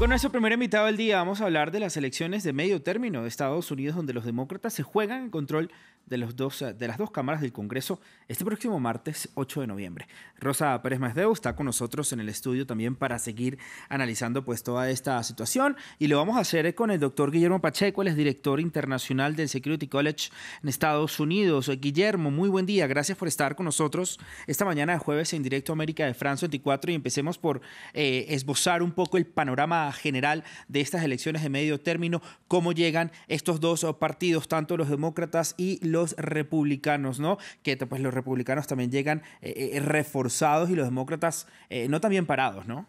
Con nuestro primer invitado del día vamos a hablar de las elecciones de medio término de Estados Unidos donde los demócratas se juegan en control de, los dos, de las dos cámaras del Congreso este próximo martes 8 de noviembre. Rosa Pérez Masdeu está con nosotros en el estudio también para seguir analizando pues toda esta situación y lo vamos a hacer con el doctor Guillermo Pacheco, el es director internacional del Security College en Estados Unidos. Guillermo, muy buen día, gracias por estar con nosotros esta mañana de jueves en directo América de France 24 y empecemos por eh, esbozar un poco el panorama general de estas elecciones de medio término, cómo llegan estos dos oh, partidos, tanto los demócratas y los republicanos, ¿no? Que pues los republicanos también llegan eh, eh, reforzados y los demócratas eh, no también parados, ¿no?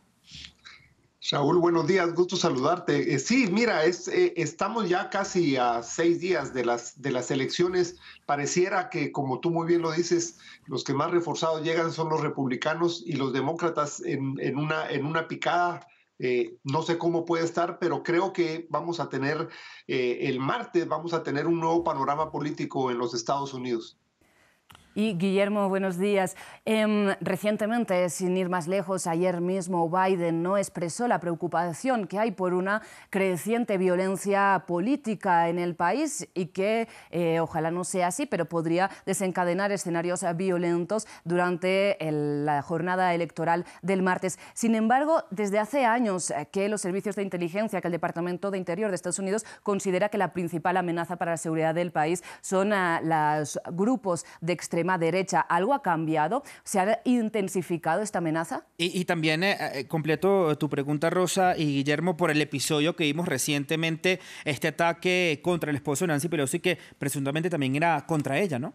Saúl, buenos días, gusto saludarte. sí, mira, estamos ya casi a seis días de las, de las elecciones. Pareciera que, como tú muy bien lo dices, los que más reforzados llegan son los republicanos y los demócratas una, en una picada eh, no sé cómo puede estar, pero creo que vamos a tener eh, el martes, vamos a tener un nuevo panorama político en los Estados Unidos. Y Guillermo, buenos días. Em, recientemente, sin ir más lejos, ayer mismo Biden no expresó la preocupación que hay por una creciente violencia política en el país y que eh, ojalá no sea así, pero podría desencadenar escenarios violentos durante la jornada electoral del martes. Sin embargo, desde hace años eh, que los servicios de inteligencia, que el Departamento de Interior de Estados Unidos considera que la principal amenaza para la seguridad del país son ah, los grupos de extrema derecha. ¿Algo ha cambiado? ¿Se ha intensificado esta amenaza? Y, también eh, eh, completo tu pregunta, Rosa y Guillermo, por el episodio que vimos recientemente, este ataque contra el esposo de Nancy Pelosi, que presuntamente también era contra ella, ¿no?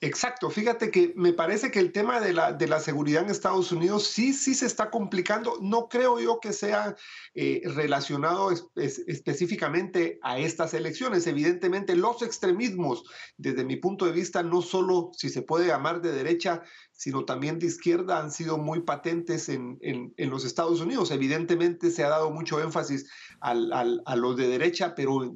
Exacto, fíjate que me parece que el tema de la, de la, seguridad en Estados Unidos sí, sí se está complicando. No creo yo que sea eh, relacionado específicamente a estas elecciones. Evidentemente, los extremismos, desde mi punto de vista, no solo si se puede llamar de derecha, sino también de izquierda, han sido muy patentes en, los Estados Unidos. Evidentemente se ha dado mucho énfasis a los de derecha, pero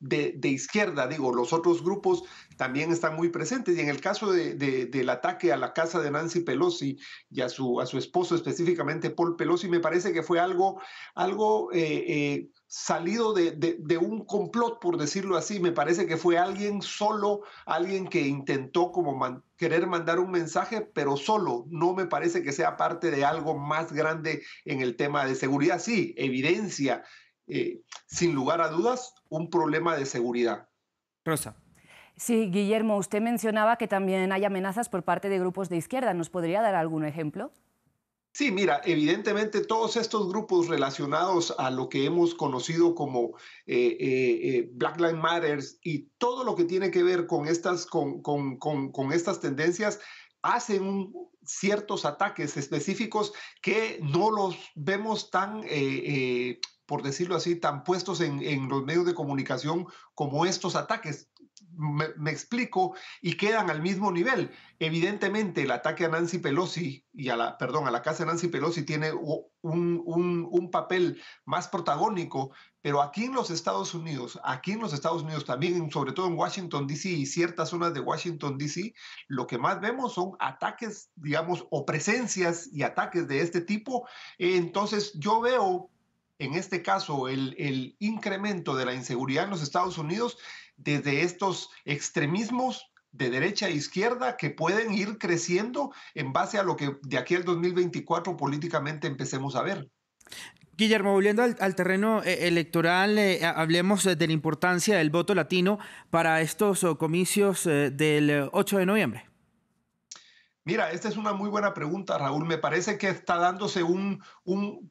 de, izquierda, digo, los otros grupos también están muy presentes. Y en el caso del ataque a la casa de Nancy Pelosi y a su, a su esposo específicamente, Paul Pelosi, me parece que fue algo, algo eh, eh, salido de, un complot, por decirlo así. Me parece que fue alguien solo, alguien que intentó como querer mandar un mensaje, pero solo. No me parece que sea parte de algo más grande en el tema de seguridad. Sí, evidencia eh, sin lugar a dudas, un problema de seguridad. Rosa. Sí, Guillermo, usted mencionaba que también hay amenazas por parte de grupos de izquierda. ¿Nos podría dar algún ejemplo? Sí, mira, evidentemente todos estos grupos relacionados a lo que hemos conocido como eh, eh, Black Lives Matter y todo lo que tiene que ver con estas, con estas tendencias hacen ciertos ataques específicos que no los vemos tan, eh, eh, por decirlo así, tan puestos en, los medios de comunicación como estos ataques me, explico, y quedan al mismo nivel. Evidentemente, el ataque a Nancy Pelosi y a la, perdón, a la casa de Nancy Pelosi tiene un, papel más protagónico, pero aquí en los Estados Unidos, aquí en los Estados Unidos, también sobre todo en Washington, D.C. y ciertas zonas de Washington, D.C., lo que más vemos son ataques, digamos, o presencias y ataques de este tipo. Entonces yo veo, en este caso, el, el incremento de la inseguridad en los Estados Unidos desde estos extremismos de derecha e izquierda que pueden ir creciendo en base a lo que de aquí al 2024 políticamente empecemos a ver. Guillermo, volviendo al, terreno eh, electoral, eh, hablemos eh, de la importancia del voto latino para estos oh, comicios del 8 de noviembre. Mira, esta es una muy buena pregunta, Raúl. Me parece que está dándose un,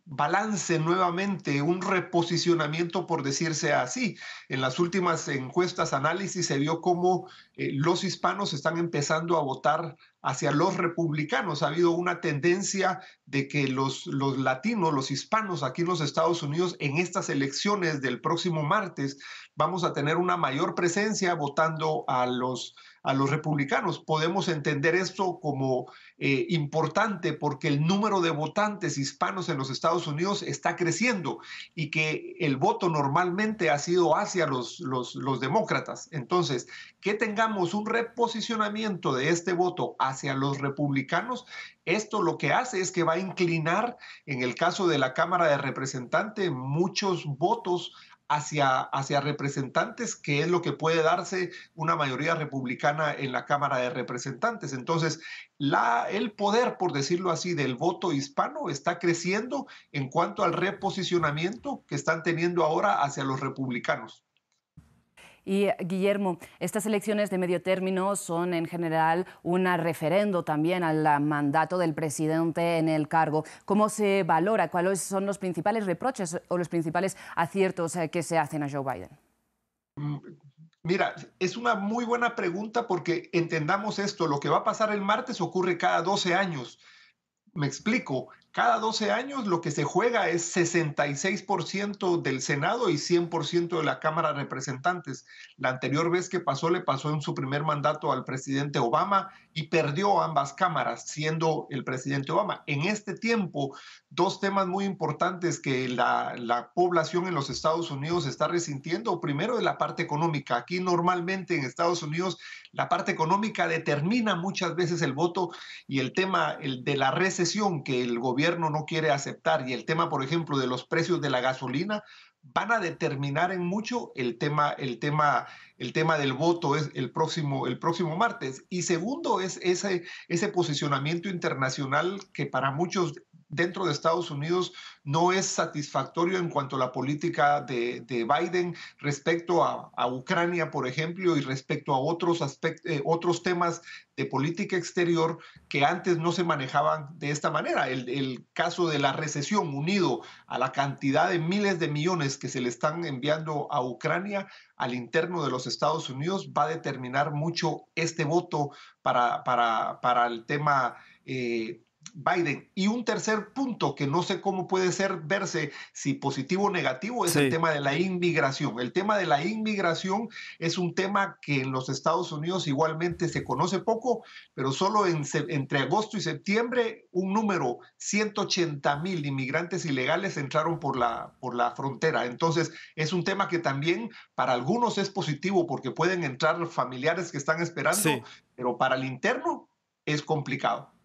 balance nuevamente, un reposicionamiento, por decirse así. En las últimas encuestas, análisis, se vio cómo eh, los hispanos están empezando a votar hacia los republicanos. Ha habido una tendencia de que los, los latinos, los hispanos aquí en los Estados Unidos, en estas elecciones del próximo martes, vamos a tener una mayor presencia votando a los a los republicanos. Podemos entender esto como eh, importante porque el número de votantes hispanos en los Estados Unidos está creciendo y que el voto normalmente ha sido hacia los, los, los demócratas. Entonces, que tengamos un reposicionamiento de este voto hacia los republicanos, esto lo que hace es que va a inclinar, en el caso de la Cámara de Representantes, muchos votos hacia, hacia representantes, que es lo que puede darse una mayoría republicana en la Cámara de Representantes. Entonces, la, el poder, por decirlo así, del voto hispano está creciendo en cuanto al reposicionamiento que están teniendo ahora hacia los republicanos. Y Guillermo, estas elecciones de medio término son en general un referendo también al mandato del presidente en el cargo. ¿Cómo se valora? ¿Cuáles son los principales reproches o los principales aciertos eh, que se hacen a Joe Biden? Mira, es una muy buena pregunta porque entendamos esto, lo que va a pasar el martes ocurre cada 12 años. Me explico, cada 12 años lo que se juega es 66% del Senado y 100% de la Cámara de Representantes. La anterior vez que pasó le pasó en su primer mandato al presidente Obama y perdió ambas cámaras siendo el presidente Obama. En este tiempo, dos temas muy importantes que la, población en los Estados Unidos está resintiendo. Primero, de la parte económica. Aquí normalmente en Estados Unidos la parte económica determina muchas veces el voto y el tema el de la recesión que el gobierno no quiere aceptar. Y el tema, por ejemplo, de los precios de la gasolina van a determinar en mucho el tema, el tema, el tema del voto es el próximo, el próximo martes. Y segundo es ese, ese posicionamiento internacional que para muchos dentro de Estados Unidos no es satisfactorio en cuanto a la política de, Biden respecto a, Ucrania, por ejemplo, y respecto a otros, aspectos, eh, otros temas de política exterior que antes no se manejaban de esta manera. El, caso de la recesión unido a la cantidad de miles de millones que se le están enviando a Ucrania al interno de los Estados Unidos va a determinar mucho este voto para, para, el tema. Eh, Biden. Y un tercer punto que no sé cómo puede ser verse si positivo o negativo es el tema de la inmigración. El tema de la inmigración es un tema que en los Estados Unidos igualmente se conoce poco, pero solo entre agosto y septiembre un número 180 mil inmigrantes ilegales entraron por la, por la frontera. Entonces es un tema que también para algunos es positivo porque pueden entrar familiares que están esperando, pero para el interno es complicado.